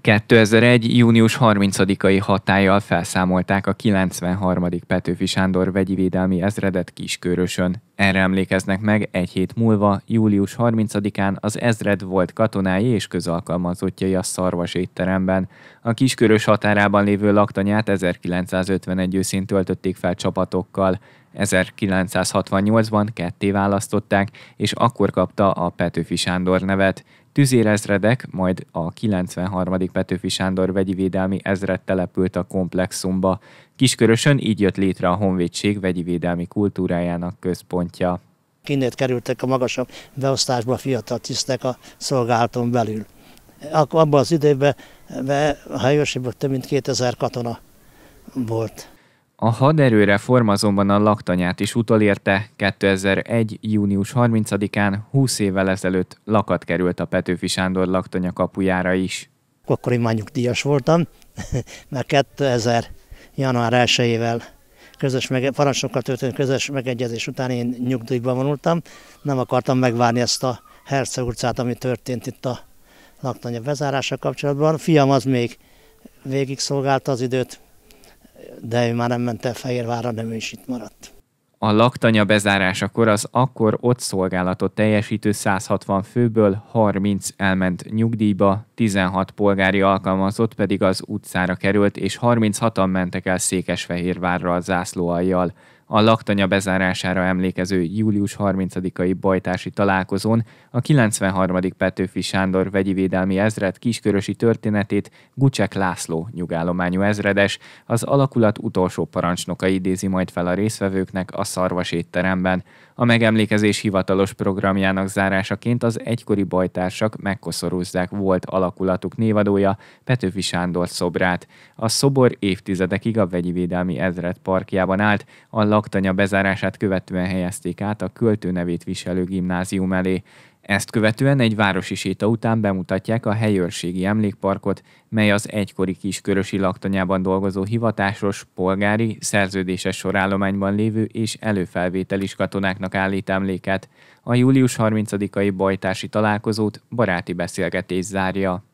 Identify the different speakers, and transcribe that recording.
Speaker 1: 2001. június 30-ai hatállyal felszámolták a 93. Petőfi Sándor vegyi védelmi ezredet Kiskörösön. Erre emlékeznek meg egy hét múlva, július 30-án az ezred volt katonái és közalkalmazottjai a szarvas étteremben. A Kiskörös határában lévő laktanyát 1951 őszén töltötték fel csapatokkal. 1968-ban ketté választották, és akkor kapta a Petőfi Sándor nevet. Tüzérezredek, majd a 93. Petőfi Sándor vegyi védelmi ezred települt a komplexumba. Kiskörösön így jött létre a Honvédség vegyi védelmi kultúrájának központja. Kinnét kerültek a
Speaker 2: magasabb beosztásba a fiatal tisztek a szolgálaton belül. Akkor abban az időben be, a több mint 2000 katona volt.
Speaker 1: A haderőreform azonban a laktanyát is utolérte, 2001. június 30-án 20 évvel ezelőtt lakat került a Petőfi Sándor laktanya kapujára is.
Speaker 2: Akkor én már voltam, mert 2000 január 1-ével közös mege- parancsnokkal történő közös megegyezés után én nyugdíjban vonultam. Nem akartam megvárni ezt a Herceg utcát, ami történt itt a laktanya bezárása kapcsolatban. A fiam az még végig szolgálta az időt, de ő már nem ment el Fehérvárra, de ő is itt maradt.
Speaker 1: A laktanya bezárásakor az akkor ott szolgálatot teljesítő 160 főből 30 elment nyugdíjba, 16 polgári alkalmazott pedig az utcára került, és 36-an mentek el Székesfehérvárra a zászlóaljjal a laktanya bezárására emlékező július 30-ai bajtási találkozón a 93. Petőfi Sándor vegyivédelmi ezred kiskörösi történetét Gucsek László nyugállományú ezredes, az alakulat utolsó parancsnoka idézi majd fel a részvevőknek a szarvas étteremben. A megemlékezés hivatalos programjának zárásaként az egykori bajtársak megkoszorúzzák volt alakulatuk névadója Petőfi Sándor szobrát. A szobor évtizedekig a vegyivédelmi ezred parkjában állt, a laktanya bezárását követően helyezték át a költő nevét viselő gimnázium elé. Ezt követően egy városi séta után bemutatják a helyőrségi emlékparkot, mely az egykori kiskörösi laktanyában dolgozó hivatásos, polgári, szerződéses sorállományban lévő és előfelvételis katonáknak állít emléket. A július 30-ai bajtási találkozót baráti beszélgetés zárja.